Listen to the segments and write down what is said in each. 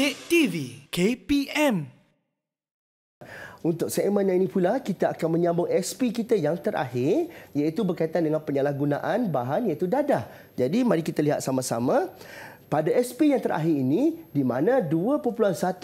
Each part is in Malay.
Update TV KPM untuk segmen yang ini pula, kita akan menyambung SP kita yang terakhir iaitu berkaitan dengan penyalahgunaan bahan iaitu dadah. Jadi mari kita lihat sama-sama pada SP yang terakhir ini di mana 2.1.4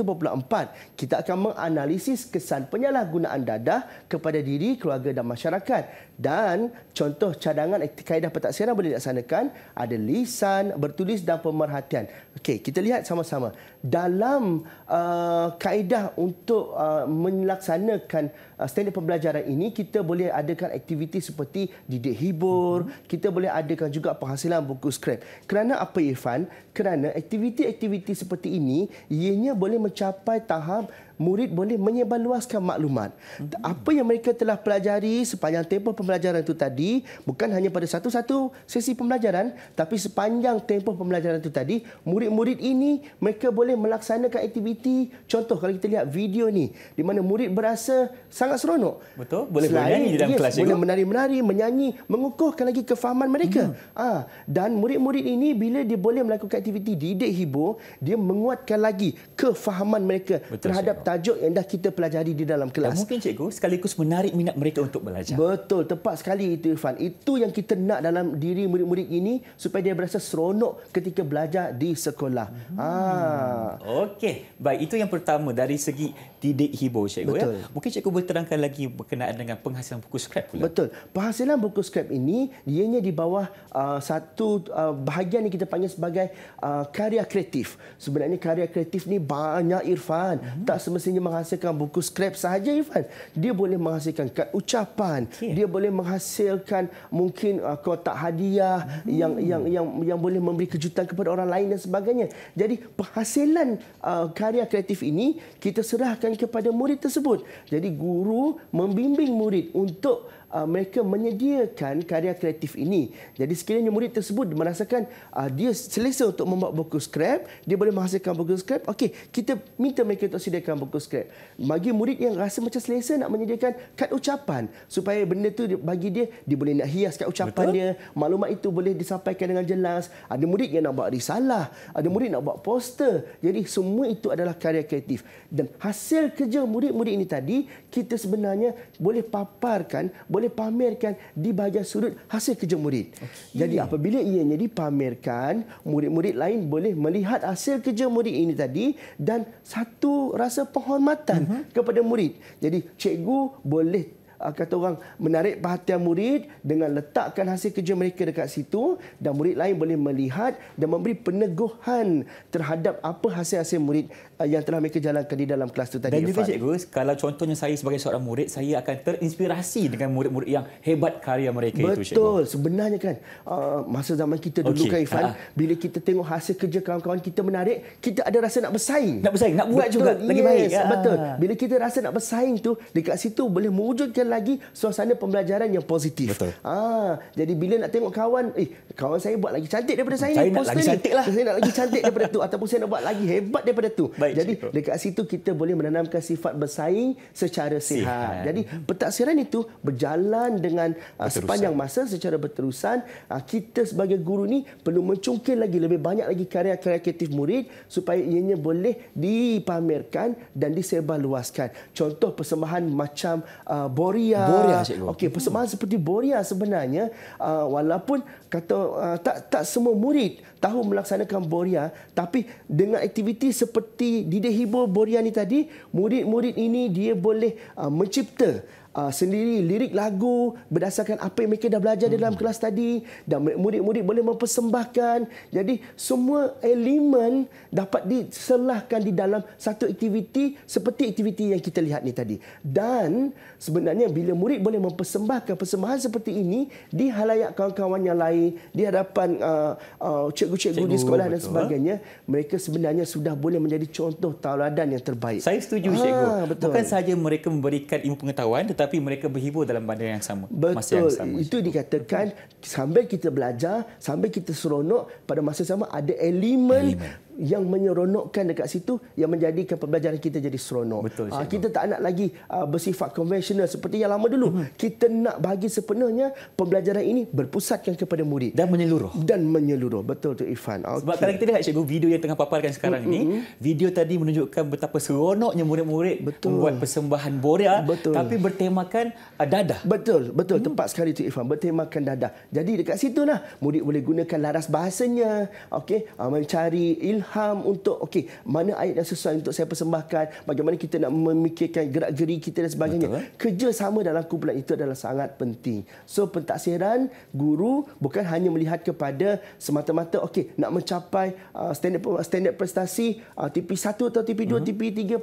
kita akan menganalisis kesan penyalahgunaan dadah kepada diri, keluarga dan masyarakat dan contoh cadangan kaedah pentaksiran boleh dilaksanakan ada lisan, bertulis dan pemerhatian. Okey, kita lihat sama-sama. Dalam uh, kaedah untuk uh, melaksanakan uh, standard pembelajaran ini kita boleh adakan aktiviti seperti didik hibur, mm-hmm. kita boleh adakan juga penghasilan buku skrip. Kerana apa Irfan? kerana aktiviti-aktiviti seperti ini ianya boleh mencapai tahap murid boleh menyebarluaskan maklumat. Hmm. Apa yang mereka telah pelajari sepanjang tempoh pembelajaran itu tadi, bukan hanya pada satu-satu sesi pembelajaran, tapi sepanjang tempoh pembelajaran itu tadi, murid-murid ini mereka boleh melaksanakan aktiviti. Contoh kalau kita lihat video ni, di mana murid berasa sangat seronok. Betul, boleh Selain, menyanyi dalam yes, kelas Boleh menari-menari, menyanyi, mengukuhkan lagi kefahaman mereka. Hmm. Ah, hmm. ha, dan murid-murid ini bila dia boleh melakukan aktiviti didik hibur, dia menguatkan lagi kefahaman mereka Betul, terhadap tajuk yang dah kita pelajari di dalam ya, kelas. Tak mungkin cikgu sekaligus menarik minat mereka untuk belajar. Betul, tepat sekali itu Irfan. Itu yang kita nak dalam diri murid-murid ini supaya dia berasa seronok ketika belajar di sekolah. Hmm. Ah. Okey, baik itu yang pertama dari segi didik hibur cikgu ya. Betul. ya. Mungkin cikgu boleh terangkan lagi berkenaan dengan penghasilan buku skrap pula. Betul. Penghasilan buku skrap ini ianya di bawah uh, satu uh, bahagian yang kita panggil sebagai uh, karya kreatif. Sebenarnya karya kreatif ni banyak Irfan. Hmm. Tak semestinya menghasilkan buku skrip sahaja Irfan. Dia boleh menghasilkan kad ucapan, okay. Ya. dia boleh menghasilkan mungkin uh, kotak hadiah hmm. yang yang yang yang boleh memberi kejutan kepada orang lain dan sebagainya. Jadi penghasilan uh, karya kreatif ini kita serahkan kepada murid tersebut. Jadi guru membimbing murid untuk Uh, mereka menyediakan karya kreatif ini. Jadi sekiranya murid tersebut merasakan uh, dia selesa untuk membuat buku skrip, dia boleh menghasilkan buku skrip. Okey, kita minta mereka untuk sediakan buku pukul skrip. Bagi murid yang rasa macam selesa nak menyediakan kad ucapan supaya benda tu bagi dia dia boleh nak hias kad ucapan Betul? dia, maklumat itu boleh disampaikan dengan jelas. Ada murid yang nak buat risalah, ada murid nak buat poster. Jadi semua itu adalah karya kreatif dan hasil kerja murid-murid ini tadi kita sebenarnya boleh paparkan, boleh pamerkan di bahagian sudut hasil kerja murid. Okay. Jadi apabila ianya dipamerkan, murid-murid lain boleh melihat hasil kerja murid ini tadi dan satu rasa penghormatan uh-huh. kepada murid. Jadi cikgu boleh Ah, kata orang menarik perhatian murid dengan letakkan hasil kerja mereka dekat situ dan murid lain boleh melihat dan memberi peneguhan terhadap apa hasil-hasil murid ah, yang telah mereka jalankan di dalam kelas tu tadi. Dan juga cikgu, kalau contohnya saya sebagai seorang murid, saya akan terinspirasi dengan murid-murid yang hebat karya mereka Betul. itu cikgu. Betul, sebenarnya kan ah, masa zaman kita dulu okay. kan Ifan, bila kita tengok hasil kerja kawan-kawan kita menarik, kita ada rasa nak bersaing. Nak bersaing, nak buat Betul. juga. Yes. Lagi baik. Betul, bila kita rasa nak bersaing tu, dekat situ boleh mewujudkan lagi suasana pembelajaran yang positif. Ah, jadi bila nak tengok kawan, eh kawan saya buat lagi cantik daripada saya, saya ni. Nak lagi cantik lah. Saya nak lagi cantik daripada tu ataupun saya nak buat lagi hebat daripada tu. Baik, jadi cikgu. dekat situ kita boleh menanamkan sifat bersaing secara sihat. sihat. Jadi pentaksiran itu berjalan dengan uh, sepanjang masa secara berterusan. Uh, kita sebagai guru ni perlu mencungkil lagi lebih banyak lagi karya kreatif murid supaya ianya boleh dipamerkan dan disebarluaskan. Contoh persembahan macam uh, ah, bor Boria. Boria cikgu. Okey, persamaan hmm. seperti Boria sebenarnya uh, walaupun kata uh, tak tak semua murid tahu melaksanakan Boria, tapi dengan aktiviti seperti didik hibur Boria ni tadi, murid-murid ini dia boleh uh, mencipta uh, sendiri lirik lagu berdasarkan apa yang mereka dah belajar hmm. dalam kelas tadi dan murid-murid boleh mempersembahkan jadi semua elemen dapat diselahkan di dalam satu aktiviti seperti aktiviti yang kita lihat ni tadi dan sebenarnya bila murid boleh mempersembahkan persembahan seperti ini di halayak kawan-kawan yang lain di hadapan uh, uh, cikgu-cikgu di sekolah betul, dan sebagainya ha? mereka sebenarnya sudah boleh menjadi contoh tauladan yang terbaik saya setuju ha, cikgu betul. bukan sahaja mereka memberikan ilmu pengetahuan tetapi tetapi mereka berhibur dalam benda yang sama. Betul. yang sama. Itu dikatakan sambil kita belajar, sambil kita seronok pada masa sama ada elemen, elemen yang menyeronokkan dekat situ yang menjadikan pembelajaran kita jadi seronok. Betul, uh, kita tak nak lagi uh, bersifat konvensional seperti yang lama dulu. Hmm. Kita nak bagi sepenuhnya pembelajaran ini berpusatkan kepada murid dan menyeluruh. Dan menyeluruh. Betul tu Ifan. Okay. Sebab kalau kita lihat cikgu video yang tengah paparkan sekarang hmm, ini, video tadi menunjukkan betapa seronoknya murid-murid betul. membuat persembahan Borea betul. tapi bertemakan uh, dadah. Betul, betul hmm. tepat sekali tu Ifan bertemakan dadah. Jadi dekat lah murid boleh gunakan laras bahasanya. Okey, uh, mencari ilham ilham untuk okey mana ayat yang sesuai untuk saya persembahkan bagaimana kita nak memikirkan gerak geri kita dan sebagainya Betul, eh? kerjasama dalam kumpulan itu adalah sangat penting so pentaksiran guru bukan hanya melihat kepada semata-mata okey nak mencapai uh, standard standard prestasi uh, TP1 atau TP2 uh-huh.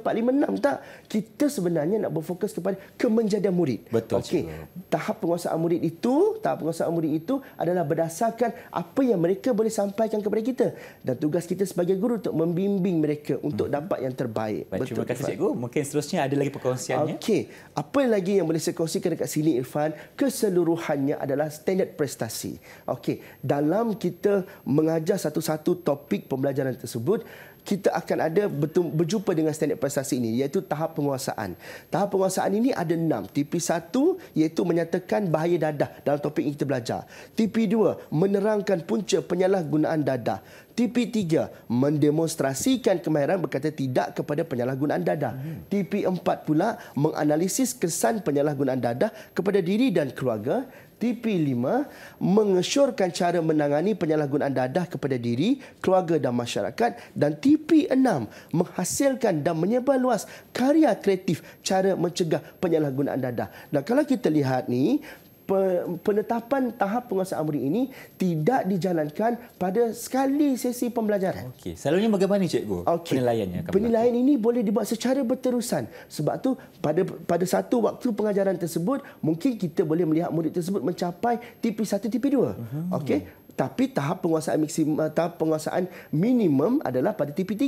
TP3 4 5 6 tak kita sebenarnya nak berfokus kepada kemenjadian murid okey tahap penguasaan murid itu tahap penguasaan murid itu adalah berdasarkan apa yang mereka boleh sampaikan kepada kita dan tugas kita sebagai sebagai guru untuk membimbing mereka untuk hmm. dapat yang terbaik. Baik, Betul, terima kasih Irfan. cikgu. Mungkin seterusnya ada lagi perkongsiannya. Okey. Apa lagi yang boleh saya kongsikan dekat sini Irfan? Keseluruhannya adalah standard prestasi. Okey. Dalam kita mengajar satu-satu topik pembelajaran tersebut, kita akan ada berjumpa dengan standard prestasi ini iaitu tahap penguasaan. Tahap penguasaan ini ada enam. TP1 iaitu menyatakan bahaya dadah dalam topik yang kita belajar. TP2 menerangkan punca penyalahgunaan dadah. TP3 mendemonstrasikan kemahiran berkata tidak kepada penyalahgunaan dadah. TP4 pula menganalisis kesan penyalahgunaan dadah kepada diri dan keluarga. TP5 mengesyorkan cara menangani penyalahgunaan dadah kepada diri, keluarga dan masyarakat dan TP6 menghasilkan dan menyebar luas karya kreatif cara mencegah penyalahgunaan dadah. Dan kalau kita lihat ni, penetapan tahap penguasaan amri ini tidak dijalankan pada sekali sesi pembelajaran. Okey. Selalunya bagaimana cikgu? Okay. Penilaiannya akan Penilaian berlaku. ini boleh dibuat secara berterusan. Sebab tu pada pada satu waktu pengajaran tersebut mungkin kita boleh melihat murid tersebut mencapai TP1, TP2. Uh-huh. Okey tapi tahap penguasaan maksimum tahap penguasaan minimum adalah pada TP3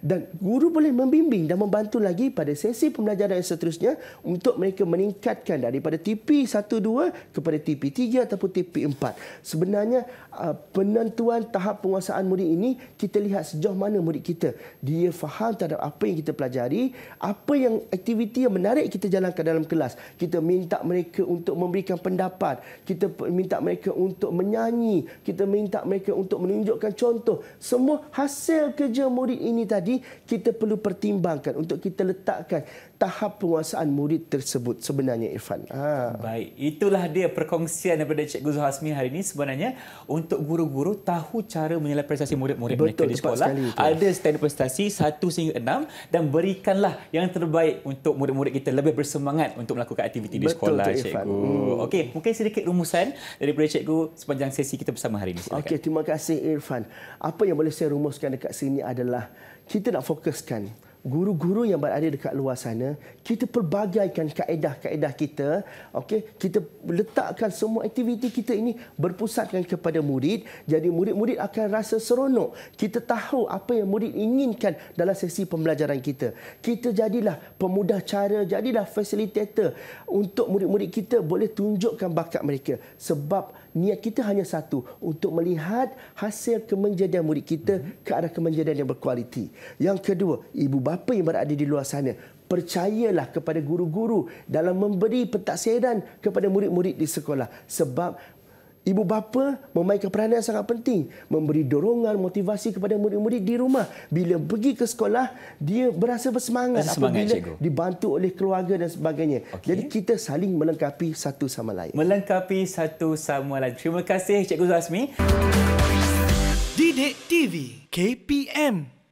dan guru boleh membimbing dan membantu lagi pada sesi pembelajaran yang seterusnya untuk mereka meningkatkan daripada TP1 2 kepada TP3 ataupun TP4 sebenarnya uh, penentuan tahap penguasaan murid ini kita lihat sejauh mana murid kita dia faham terhadap apa yang kita pelajari apa yang aktiviti yang menarik kita jalankan dalam kelas kita minta mereka untuk memberikan pendapat kita minta mereka untuk menyanyi kita minta mereka untuk menunjukkan contoh semua hasil kerja murid ini tadi kita perlu pertimbangkan untuk kita letakkan tahap penguasaan murid tersebut sebenarnya Irfan. Ha. Baik, itulah dia perkongsian daripada Cikgu Zul Hasmi hari ini sebenarnya untuk guru-guru tahu cara menilai prestasi murid-murid mereka di sekolah. Ada standar prestasi 1 sehingga 6 dan berikanlah yang terbaik untuk murid-murid kita lebih bersemangat untuk melakukan aktiviti Betul di sekolah tu, Cikgu. Hmm. Hmm. Okey, mungkin sedikit rumusan daripada Cikgu sepanjang sesi kita bersama hari ini. Okey, terima kasih Irfan. Apa yang boleh saya rumuskan dekat sini adalah kita nak fokuskan guru-guru yang berada dekat luar sana, kita pelbagaikan kaedah-kaedah kita, okey, kita letakkan semua aktiviti kita ini berpusatkan kepada murid, jadi murid-murid akan rasa seronok. Kita tahu apa yang murid inginkan dalam sesi pembelajaran kita. Kita jadilah pemudah cara, jadilah facilitator untuk murid-murid kita boleh tunjukkan bakat mereka sebab niat kita hanya satu untuk melihat hasil kemenjadian murid kita ke arah kemenjadian yang berkualiti. Yang kedua, ibu bapa yang berada di luar sana, percayalah kepada guru-guru dalam memberi pentaksiran kepada murid-murid di sekolah sebab Ibu bapa memainkan peranan yang sangat penting memberi dorongan motivasi kepada murid-murid di rumah bila pergi ke sekolah dia berasa bersemangat semangat, apabila cikgu. dibantu oleh keluarga dan sebagainya. Okay. Jadi kita saling melengkapi satu sama lain. Melengkapi satu sama lain. Terima kasih Cikgu Zasmi. Didik TV KPM